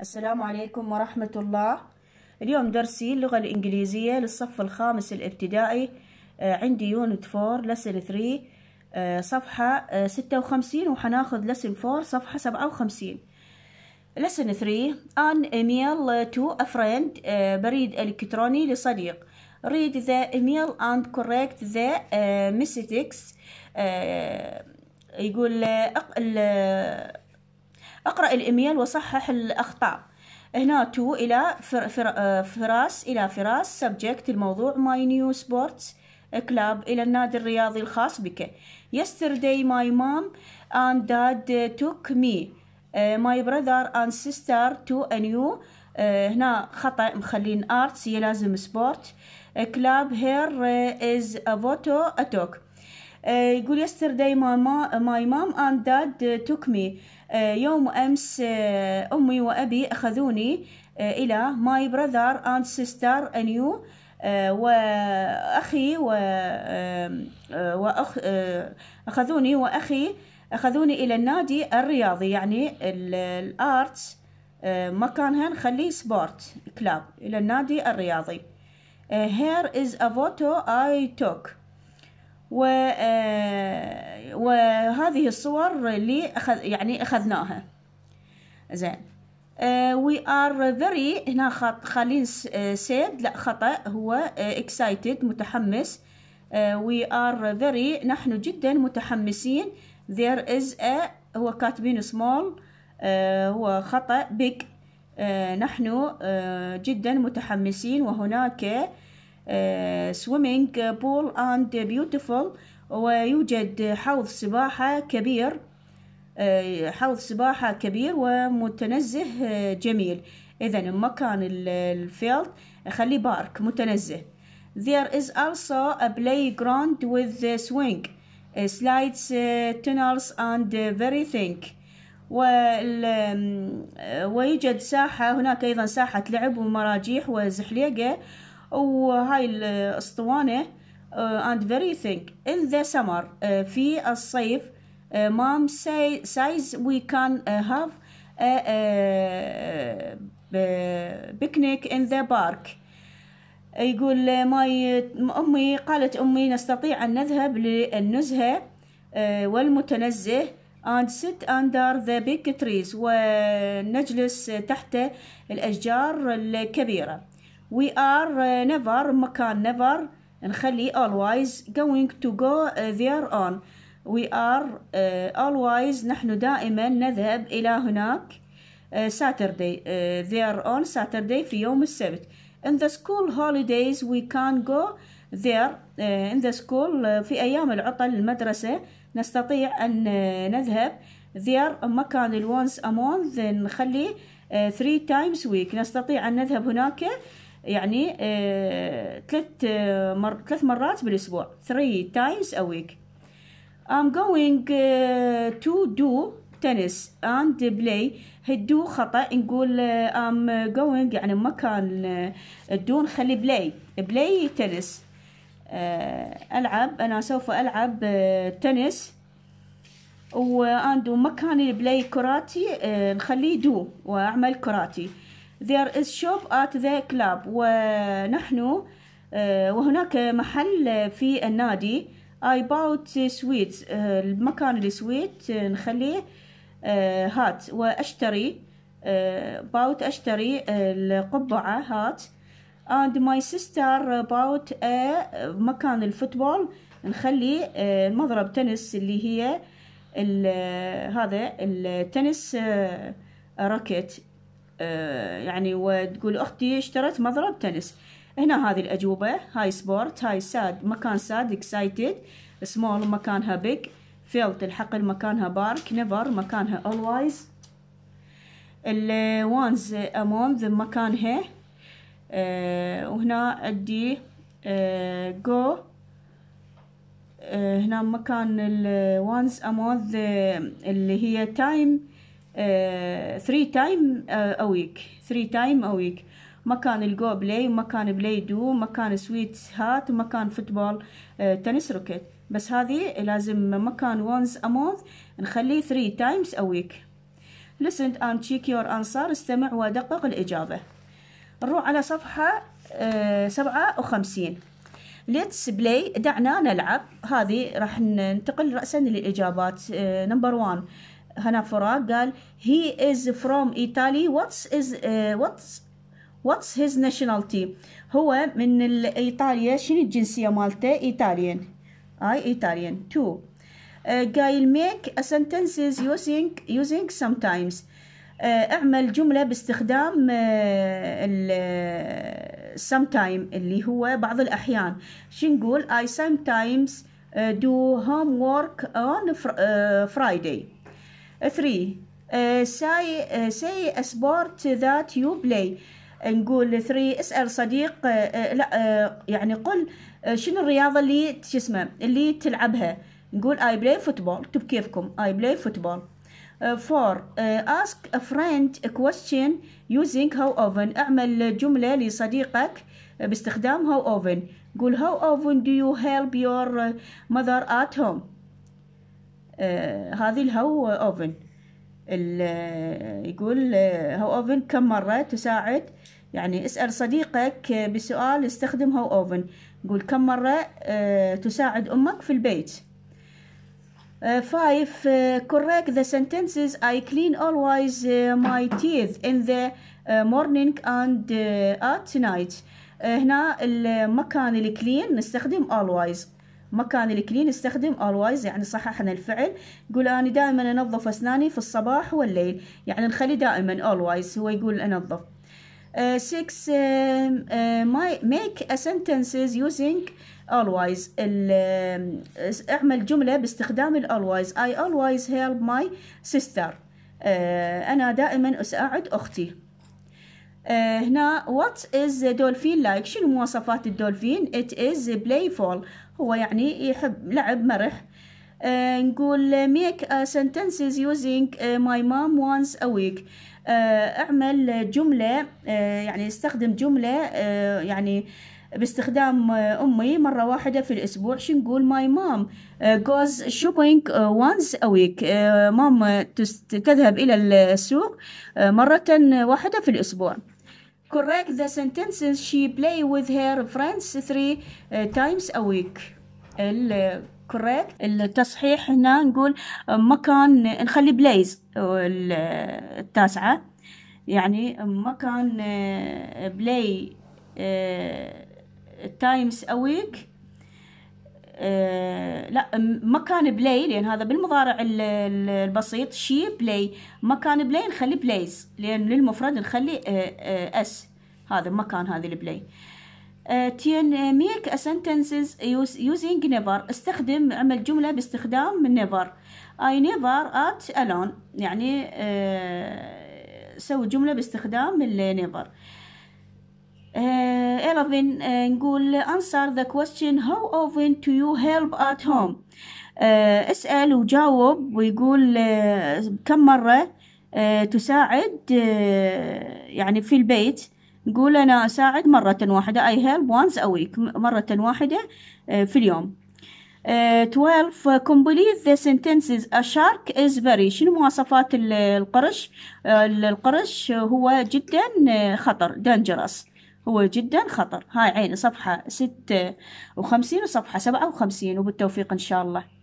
السلام عليكم ورحمة الله اليوم درسي اللغة الإنجليزية للصف الخامس الابتدائي آه، عندي يونت فور لسن ثري صفحة آه، ستة وخمسين وحناخذ لسن فور صفحة سبعة وخمسين لسن ثري أن إيميل تو أفريند بريد إلكتروني لصديق read the email and correct the uh, يقول اقرأ الإيميل وصحح الأخطاء هنا تو إلى فر فر آه، فراس إلى فراس سبجكت الموضوع ماي نيو سبورتس كلاب إلى النادي الرياضي الخاص بك yesterday my mom and dad took me آه، my brother and sister to a new آه، هنا خطأ مخلين آرتس هي لازم سبورت كلاب هير إز أفوتو photo a يقول yesterday ماي مام my mom and dad took me آه، يوم أمس آه، أمي وأبي أخذوني آه، إلى ماي براذر أند سيستر أنيو وأخي و وأخ أخذوني وأخي أخذوني إلى النادي الرياضي يعني الأرت مكانها نخليه سبورت كلاب إلى النادي الرياضي here is a photo I took و وهذه الصور اللي أخذ يعني أخذناها زين وي ار فيري هنا خط خالين آه، سيد لا خطأ هو اكسايتد آه، متحمس وي ار فيري نحن جدا متحمسين there is a هو كاتبين small آه، هو خطأ big نحن جدا متحمسين وهناك swimming pool and beautiful ويوجد حوض سباحة كبير آه، حوض سباحة كبير ومتنزه آه، جميل إذا المكان الفيلد خليه بارك متنزه There is also a playground with swing آه، slides tunnels and very everything ويوجد ساحة هناك أيضا ساحة لعب ومراجيح وزحليقة وهاي الأسطوانة uh, and very thin in the summer uh, في الصيف uh, mom say, says we can uh, have a, a picnic in the park يقول ماي أمي قالت أمي نستطيع أن نذهب للنزهة والمتنزه and sit under the big trees ونجلس تحت الأشجار الكبيرة we are never مكان never نخلي always going to go there on we are always نحن دائما نذهب إلى هناك Saturday there on Saturday في يوم السبت in the school holidays we can go there in the school في أيام العطل المدرسة نستطيع أن نذهب there مكان once a month نخلي three times week نستطيع أن نذهب هناك يعني آه، ثلاث آه، مر... ثلاث مرات بالاسبوع 3 times a week I'm going آه، to do tennis and play هدو خطأ نقول I'm going يعني مكان الدو uh, نخلي play play تنس ألعب أنا سوف ألعب تنس وأندو مكان البلاي كراتي نخليه دو وأعمل كراتي there is shop at the club ونحن آه، وهناك محل في النادي I bought sweets آه، المكان السويت آه، نخليه هات واشتري باوت اشتري القبعة هات and my sister bought a مكان الفوتبول نخلي المضرب تنس اللي هي هذا التنس راكت آه، يعني وتقول أختي اشترت مضرب تنس هنا هذه الأجوبة هاي سبورت هاي ساد مكان ساد اكسايتد سمول مكانها بيج فيلد الحقل مكانها بارك نيفر مكانها اولوايز الوانز امونز مكانها أه وهنا عندي جو آه،, أه هنا مكان الوانز امونز اللي هي تايم 3 تايم اويك 3 تايم اويك مكان الجو بلاي ومكان بلاي دو ومكان سويت هات ومكان فوتبول تنس روكيت بس هذه لازم مكان وانز a month نخليه 3 تايمز a week listen and check your answer استمع ودقق الإجابة نروح على صفحة آه، سبعة وخمسين let's play دعنا نلعب هذه راح ننتقل رأسا للإجابات نمبر 1 هنا فراج قال هي از فروم ايطالي واتس از واتس واتس هيز ناشوناليتي هو من ايطاليا شنو الجنسيه مالته ايطاليان اي ايطاليان تو قايل ميك سنتنسز يوزينج يوزينج سام تايمز اعمل جملة باستخدام uh, ال سام uh, تايم اللي هو بعض الأحيان شنقول تايمز sometimes uh, do homework on Friday 3 uh, say uh, say a sport that you play نقول 3 اسال صديق uh, لا يعني قل شنو الرياضه اللي شو اسمه اللي تلعبها نقول اي بلاي فوتبول اكتب كيفكم اي بلاي فوتبول 4 ask a friend a question using how often اعمل جملة لصديقك باستخدام how often قول how often do you help your mother at home آه، هذه الهو اوفن آه، يقول آه، هو اوفن كم مرة تساعد يعني اسأل صديقك بسؤال استخدم هو اوفن قول كم مرة تساعد أمك في البيت فايف correct the sentences I clean always my teeth in the morning and at night هنا المكان الكلين نستخدم always مكان الكلين استخدم always يعني صححنا الفعل يقول أنا دائما أنظف أسناني في الصباح والليل يعني نخلي دائما always هو يقول أنظف 6 آه، آه، آه، make a sentences using always اعمل جملة باستخدام ال always I always help my sister أنا دائما أساعد أختي هنا eh, what is dolphin like شنو مواصفات الدولفين it is playful هو يعني يحب لعب مرح آه نقول make a sentences using eh, my mom once a week آه اعمل جملة آه يعني استخدم جملة يعني باستخدام أمي مرة واحدة في الأسبوع شو نقول my mom eh, goes shopping once a week mom تذهب إلى السوق مرة واحدة في الأسبوع correct the sentences she play with her friends three times a week ال correct التصحيح هنا نقول مكان نخلي بلايز التاسعة يعني مكان بلاي تايمز a week آه، لا مكان بلاي لان هذا بالمضارع البسيط شي بلاي مكان بلاي نخلي بلايز لان للمفرد نخلي اس آه، آه، هذا مكان هذه البلاي تين ميك sentences using never استخدم اعمل جملة باستخدام never I never at alone يعني سوي جملة باستخدام never 11 آه، آه، نقول answer the question how often do you help at home آه، اسأل وجاوب ويقول كم مرة تساعد يعني في البيت نقول أنا أساعد مرة واحدة I help once a week مرة واحدة في اليوم 12 complete the sentences a shark is very شنو مواصفات القرش القرش هو جدا خطر dangerous هو جدا خطر هاي عيني صفحة ستة وخمسين وصفحة سبعة وخمسين وبالتوفيق إن شاء الله